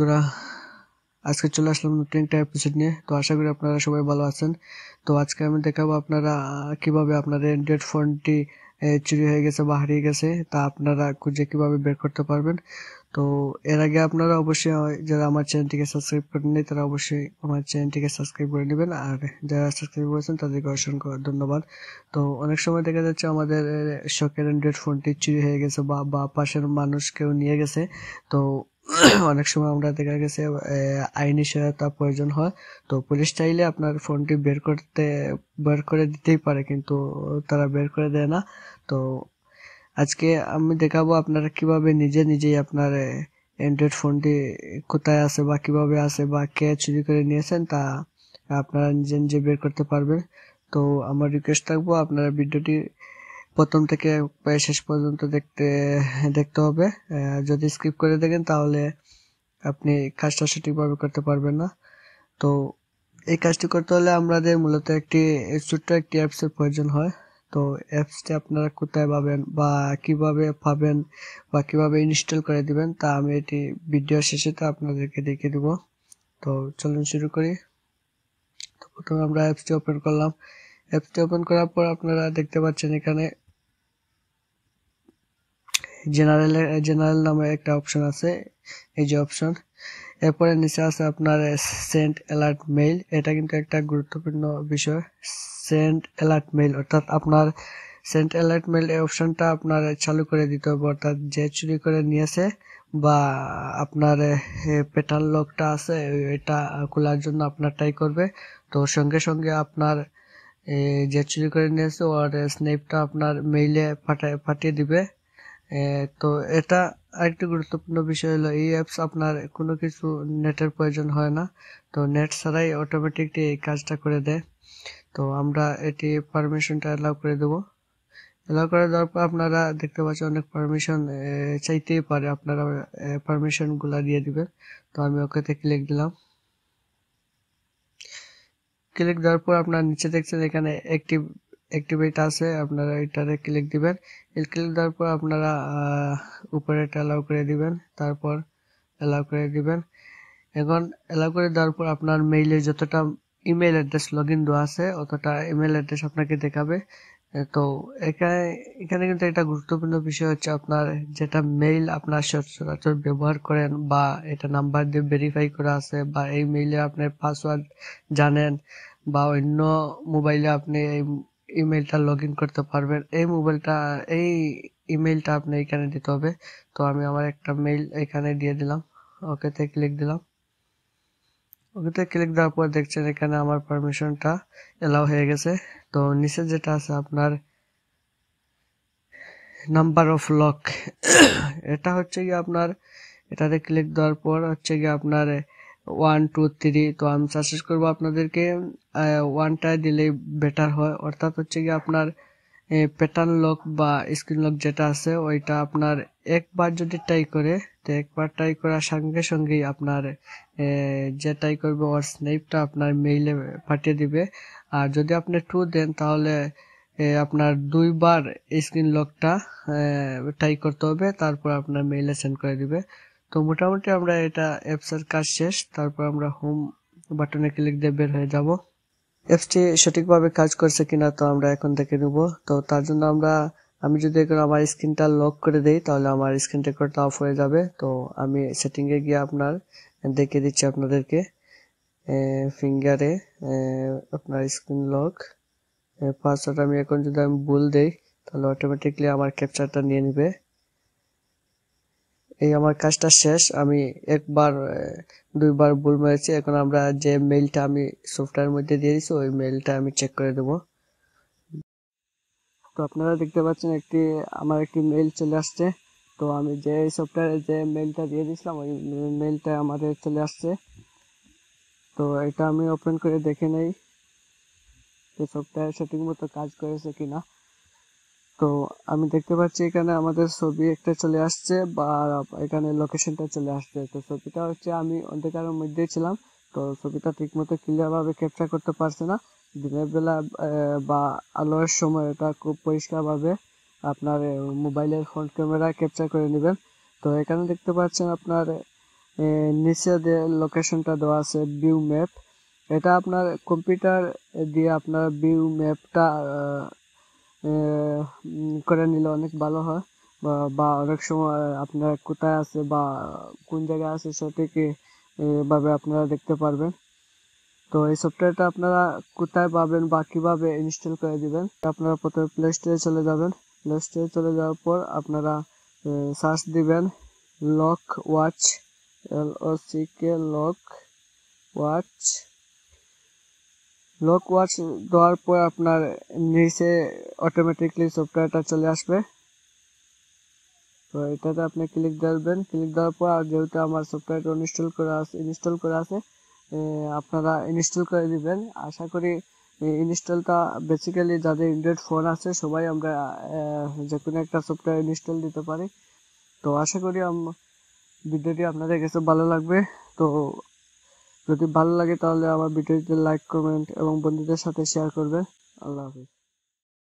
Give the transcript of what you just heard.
বন্ধুরা আজকে চলে আসলাম নতুন একটা এপিসোড নিয়ে তো আশা করি আপনারা সবাই ভালো আছেন তো আজকে আমি দেখাবো আপনারা কিভাবে আপনার অ্যান্ড্রয়েড ফোনটি চুরি হয়ে গেছে বা হারিয়ে গেছে তা আপনারা খুঁজে কিভাবে বের করতে পারবেন তো এর আগে আপনারা অবশ্যই যারা আমার চ্যানেলটিকে সাবস্ক্রাইব করেননি তারা অবশ্যই আমার চ্যানেলটিকে সাবস্ক্রাইব করে নেবেন আর যারা সাবস্ক্রাইব করেছেন তাদেরকে অসংখ্য ধন্যবাদ তো অনেক সময় দেখা যাচ্ছে আমাদের শখের অ্যান্ড্রয়েড ফোনটি চুরি হয়ে গেছে বা বা পাশের মানুষ কেউ নিয়ে গেছে তো অনেক সময় আমরা দেখা গেছে আইনি সহায়তা প্রয়োজন হয় তো পুলিশ চাইলে আপনার ফোনটি বের করতে বের করে দিতেই পারে কিন্তু তারা বের করে দেয় না তো আজকে আমি দেখাবো আপনারা কিভাবে নিজে নিজেই আপনার অ্যান্ড্রয়েড ফোনটি কোথায় আছে বা কিভাবে আছে বা কে চুরি করে নিয়েছেন তা আপনারা নিজে নিজে বের করতে পারবেন তো আমার রিকোয়েস্ট থাকবো আপনারা ভিডিওটি প্রথম থেকে শেষ পর্যন্ত দেখতে দেখতে হবে যদি স্কিপ করে দেখেন তাহলে আপনি কাজটা সঠিকভাবে করতে পারবেন না তো এই কাজটি করতে হলে আমাদের মূলত একটি ছোট্ট একটি অ্যাপসের প্রয়োজন হয় তো অ্যাপসটি আপনারা কোথায় পাবেন বা কিভাবে পাবেন বা কিভাবে ইনস্টল করে দিবেন তা আমি এটি ভিডিও শেষে তো আপনাদেরকে দেখিয়ে দেব তো চলুন শুরু করি তো প্রথমে আমরা অ্যাপসটি ওপেন করলাম অ্যাপসটি ওপেন করার পর আপনারা দেখতে পাচ্ছেন এখানে জেনারেল জেনারেল নামে একটা অপশন আছে এই যে অপশন এরপরে নিচে আছে আপনার সেন্ট অ্যালার্ট মেইল এটা কিন্তু একটা গুরুত্বপূর্ণ বিষয় সেন্ট অ্যালার্ট মেইল অর্থাৎ আপনার সেন্ট অ্যালার্ট মেইল এই অপশনটা আপনার চালু করে দিতে হবে অর্থাৎ যে চুরি করে নিয়েছে বা আপনার পেটার লকটা আছে এটা খোলার জন্য আপনার ট্রাই করবে তো সঙ্গে সঙ্গে আপনার যে চুরি করে নিয়েছে ওর স্নেপটা আপনার মেইলে পাঠিয়ে দিবে তো এটা আরেকটা গুরুত্বপূর্ণ বিষয় হলো এই অ্যাপস আপনার কোনো কিছু নেটের প্রয়োজন হয় না তো নেট ছাড়াই অটোমেটিকলি এই কাজটা করে দেয় তো আমরা এটি পারমিশনটা অ্যালাউ করে দেবো অ্যালাউ করে দেওয়ার পর আপনারা দেখতে পাচ্ছেন অনেক পারমিশন চাইতেই পারে আপনারা পারমিশনগুলো দিয়ে দিবেন তো আমি ওকেতে ক্লিক দিলাম ক্লিক দেওয়ার পর আপনার নিচে দেখছেন এখানে একটি অ্যাক্টিভেট আছে আপনারা এটাতে ক্লিক দিবেন ক্লিক দেওয়ার পর আপনারা উপরে অ্যালাউ করে দিবেন তারপর অ্যালাউ করে দিবেন এখন অ্যালাউ করে দেওয়ার পর আপনার মেইলে যতটা ইমেল অ্যাড্রেস লগ ইন দেওয়া আছে অতটা ইমেল অ্যাড্রেস আপনাকে দেখাবে তো এখানে এখানে কিন্তু একটা গুরুত্বপূর্ণ বিষয় হচ্ছে আপনার যেটা মেইল আপনার সচরাচর ব্যবহার করেন বা এটা নাম্বার দিয়ে ভেরিফাই করা আছে বা এই মেইলে আপনার পাসওয়ার্ড জানেন বা অন্য মোবাইলে আপনি এই ইমেলটা লগ ইন করতে পারবেন এই মোবাইলটা এই ইমেলটা আপনি এখানে দিতে হবে তো আমি আমার একটা মেইল এখানে দিয়ে দিলাম ওকেতে ক্লিক দিলাম ওকেতে ক্লিক দেওয়ার পর দেখছেন এখানে আমার পারমিশনটা এলাও হয়ে গেছে তো নিচে যেটা আছে আপনার নাম্বার অফ লক এটা হচ্ছে গিয়ে আপনার এটাতে ক্লিক দেওয়ার পর হচ্ছে গিয়ে আপনার ওয়ান টু থ্রি তো আমি সাজেস্ট করবো আপনাদেরকে ওয়ানটায় দিলে বেটার হয় অর্থাৎ হচ্ছে গিয়ে আপনার প্যাটার্ন লক বা স্ক্রিন লক যেটা আছে ওইটা আপনার একবার যদি ট্রাই করে তো একবার ট্রাই করার সঙ্গে সঙ্গেই আপনার যে ট্রাই করবে ওর স্নেপটা আপনার মেইলে পাঠিয়ে দিবে আর যদি আপনি টু দেন তাহলে আপনার দুইবার স্ক্রিন লকটা ট্রাই করতে হবে তারপর আপনার মেইলে সেন্ড করে দিবে তো মোটামুটি আমরা এটা অ্যাপসের কাজ শেষ তারপর আমরা হোম বাটনে ক্লিক দিয়ে বের হয়ে যাব অ্যাপসটি সঠিকভাবে কাজ করছে কিনা তো আমরা এখন দেখে নেব তো তার জন্য আমরা আমি যদি এখন আমার স্ক্রিনটা লক করে দেই তাহলে আমার স্ক্রিন রেকর্ডটা অফ হয়ে যাবে তো আমি সেটিংয়ে গিয়ে আপনার দেখিয়ে দিচ্ছি আপনাদেরকে ফিঙ্গারে আপনার স্ক্রিন লক পাসওয়ার্ড আমি এখন যদি আমি ভুল দেই তাহলে অটোমেটিকলি আমার ক্যাপচারটা নিয়ে নেবে এই আমার কাজটা শেষ আমি একবার দুইবার ভুল মেরেছি এখন আমরা যে মেলটা আমি সফটওয়্যার মধ্যে দিয়ে দিয়েছি ওই মেলটা আমি চেক করে দেবো তো আপনারা দেখতে পাচ্ছেন একটি আমার একটি মেল চলে আসছে তো আমি যে সফটওয়্যারে যে মেলটা দিয়ে দিয়েছিলাম ওই মেলটা আমাদের চলে আসছে তো এটা আমি ওপেন করে দেখে নেই যে সফটওয়্যার সঠিক মতো কাজ করেছে কিনা তো আমি দেখতে পাচ্ছি এখানে আমাদের ছবি একটা চলে আসছে বা এখানে লোকেশনটা চলে আসছে তো ছবিটা হচ্ছে আমি অন্ধকারের মধ্যে ছিলাম তো ছবিটা ঠিকমতো ক্লিয়ারভাবে ক্যাপচার করতে পারছে না দিনের বেলা বা আলোর সময় এটা খুব পরিষ্কারভাবে আপনার মোবাইলের ফ্রন্ট ক্যামেরা ক্যাপচার করে নেবেন তো এখানে দেখতে পাচ্ছেন আপনার নিচে লোকেশনটা দেওয়া আছে ভিউ ম্যাপ এটা আপনার কম্পিউটার দিয়ে আপনার ভিউ ম্যাপটা করে নিলে অনেক ভালো হয় বা অনেক সময় আপনার কোথায় আছে বা কোন জায়গায় আছে সঠিক ভাবে আপনারা দেখতে পারবেন তো এই সফটওয়্যারটা আপনারা কোথায় পাবেন বা কীভাবে ইনস্টল করে দিবেন আপনারা প্রথমে প্লে স্টোরে চলে যাবেন প্লে স্টোরে চলে যাওয়ার পর আপনারা সার্চ দিবেন lock watch L O C K lock watch lock watch দেওয়ার পর আপনার নিচে অটোমেটিকলি সফটওয়্যারটা চলে আসবে তো এটাতে আপনি ক্লিক দেবেন ক্লিক দেওয়ার পর যেহেতু আমার সফটওয়্যারটা ইনস্টল করা আছে ইনস্টল করা আছে আপনারা ইনস্টল করে দিবেন আশা করি ইনস্টলটা বেসিক্যালি যাদের অ্যান্ড্রয়েড ফোন আছে সবাই আমরা যে কোনো একটা সফটওয়্যার ইনস্টল দিতে পারি তো আশা করি ভিডিওটি আপনাদের কাছে ভালো লাগবে তো যদি ভালো লাগে তাহলে আমার ভিডিওতে লাইক কমেন্ট এবং বন্ধুদের সাথে শেয়ার করবে আল্লাহ হাফিজ